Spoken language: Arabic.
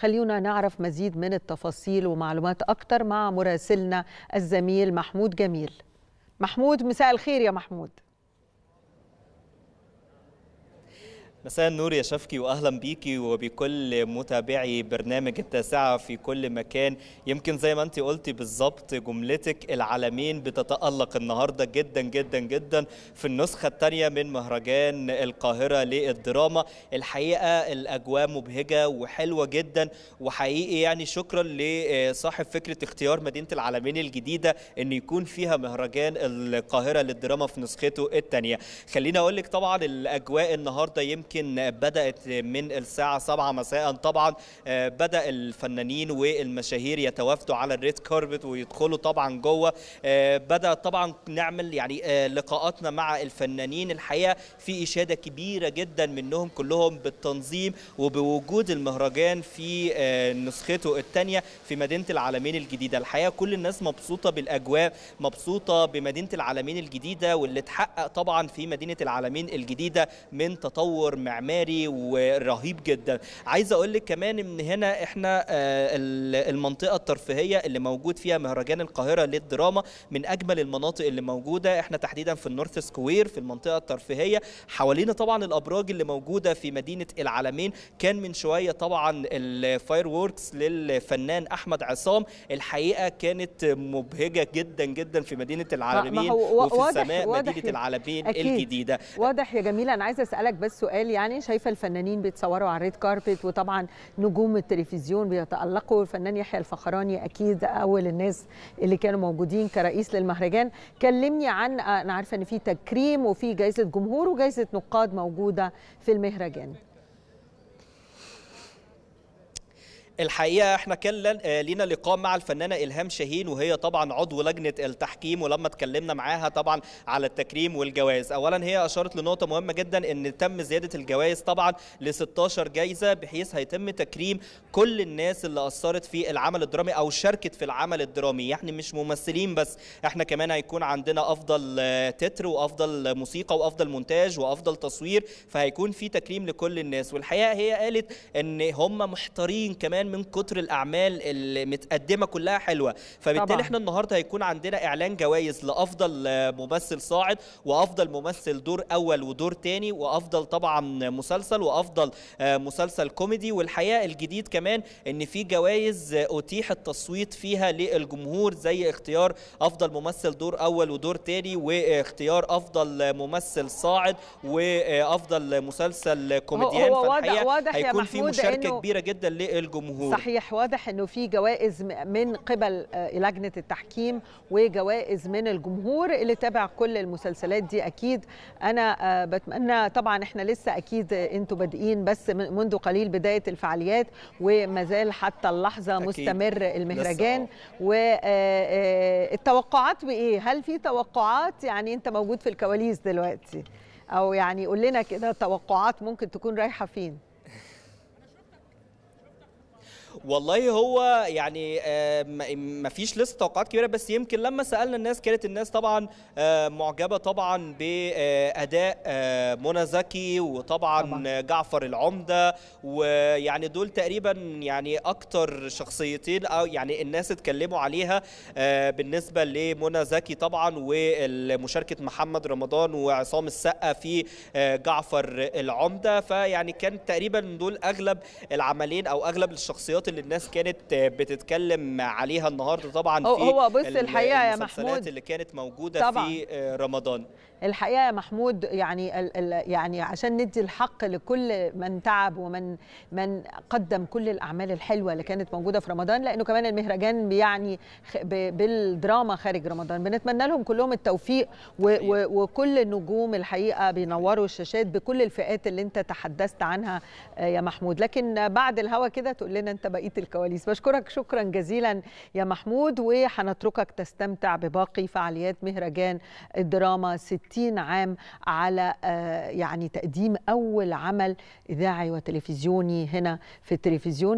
خليونا نعرف مزيد من التفاصيل ومعلومات أكتر مع مراسلنا الزميل محمود جميل محمود مساء الخير يا محمود مساء النور يا شفكي واهلا بيكي وبكل متابعي برنامج التاسعه في كل مكان يمكن زي ما انت قلتي بالظبط جملتك العالمين بتتالق النهارده جدا جدا جدا في النسخه الثانيه من مهرجان القاهره للدراما الحقيقه الاجواء مبهجه وحلوه جدا وحقيقي يعني شكرا لصاحب فكره اختيار مدينه العالمين الجديده ان يكون فيها مهرجان القاهره للدراما في نسخته الثانيه خليني اقول لك طبعا الاجواء النهارده يمكن يمكن بدأت من الساعة 7 مساء طبعا آه، بدأ الفنانين والمشاهير يتوافدوا على الريد كاربت ويدخلوا طبعا جوه آه، بدأ طبعا نعمل يعني آه، لقاءاتنا مع الفنانين الحقيقة في إشادة كبيرة جدا منهم كلهم بالتنظيم وبوجود المهرجان في نسخته الثانية في مدينة العالمين الجديدة الحقيقة كل الناس مبسوطة بالأجواء مبسوطة بمدينة العالمين الجديدة واللي اتحقق طبعا في مدينة العالمين الجديدة من تطور معماري ورهيب جدا عايز اقول لك كمان ان هنا احنا آه، المنطقه الترفيهيه اللي موجود فيها مهرجان القاهره للدراما من اجمل المناطق اللي موجوده احنا تحديدا في النورث سكوير في المنطقه الترفيهيه حوالينا طبعا الابراج اللي موجوده في مدينه العالمين كان من شويه طبعا الفاير ووركس للفنان احمد عصام الحقيقه كانت مبهجه جدا جدا في مدينه العالمين وفي السماء مدينه العالمين الجديده واضح يا جميله انا عايز اسالك بس سؤال بالفعل يعني شايفه الفنانين بيتصوروا على الريد كاربت وطبعا نجوم التلفزيون بيتالقوا الفنان يحيى الفخراني اكيد اول الناس اللي كانوا موجودين كرئيس للمهرجان كلمني عن انا عارفه ان في تكريم وفي جائزه جمهور وجائزه نقاد موجوده في المهرجان الحقيقه احنا كان آه، لينا لقاء مع الفنانه الهام شاهين وهي طبعا عضو لجنه التحكيم ولما اتكلمنا معاها طبعا على التكريم والجوائز اولا هي اشارت لنقطه مهمه جدا ان تم زياده الجوائز طبعا ل 16 جايزه بحيث هيتم تكريم كل الناس اللي اثرت في العمل الدرامي او شاركت في العمل الدرامي يعني مش ممثلين بس احنا كمان هيكون عندنا افضل آه، تتر وافضل موسيقى وافضل مونتاج وافضل تصوير فهيكون في تكريم لكل الناس والحقيقه هي قالت ان هم محتارين كمان من كتر الاعمال اللي متقدمه كلها حلوه فبالتالي طبعا. احنا النهارده هيكون عندنا اعلان جوائز لافضل ممثل صاعد وافضل ممثل دور اول ودور تاني وافضل طبعا مسلسل وافضل مسلسل كوميدي والحقيقه الجديد كمان ان في جوائز اتيح التصويت فيها للجمهور زي اختيار افضل ممثل دور اول ودور تاني واختيار افضل ممثل صاعد وافضل مسلسل كوميديان فالحقيقه هيكون في مشاركه كبيره جدا للجمهور الجمهور صحيح واضح انه في جوائز من قبل آه، لجنه التحكيم وجوائز من الجمهور اللي تابع كل المسلسلات دي اكيد انا آه، بتمنى طبعا احنا لسه اكيد انتوا بادئين بس منذ قليل بدايه الفعاليات وما زال حتى اللحظه أكيد. مستمر المهرجان أه. والتوقعات بايه هل في توقعات يعني انت موجود في الكواليس دلوقتي او يعني قول لنا كده توقعات ممكن تكون رايحه فين والله هو يعني ما فيش لسه توقعات كبيره بس يمكن لما سالنا الناس كانت الناس طبعا آه، معجبه طبعا باداء آه، آه، منى زكي وطبعا طبعا. جعفر العمده ويعني دول تقريبا يعني اكتر شخصيتين او يعني الناس اتكلموا عليها بالنسبه لمنى زكي طبعا ومشاركه محمد رمضان وعصام السقا في جعفر العمده فيعني كان تقريبا دول اغلب العملين او اغلب الشخصيات الشخصيات اللي الناس كانت آه، بتتكلم عليها النهارده طبعا في هو بص الحقيقه يا محمود اللي كانت موجوده طبعًا. في آه، رمضان الحقيقه يا محمود يعني ال ال يعني عشان ندي الحق لكل من تعب ومن من قدم كل الاعمال الحلوه اللي كانت موجوده في رمضان لانه كمان المهرجان بيعني بالدراما خارج رمضان بنتمنى لهم كلهم التوفيق وكل النجوم الحقيقه بينوروا الشاشات بكل الفئات اللي انت تحدثت عنها آه، يا محمود لكن بعد الهوا كده تقول لنا انت بقيه الكواليس بشكرك شكرا جزيلا يا محمود وهنتركك تستمتع بباقي فعاليات مهرجان الدراما 60 60 عام على آه، يعني تقديم أول عمل إذاعي وتلفزيوني هنا في التلفزيون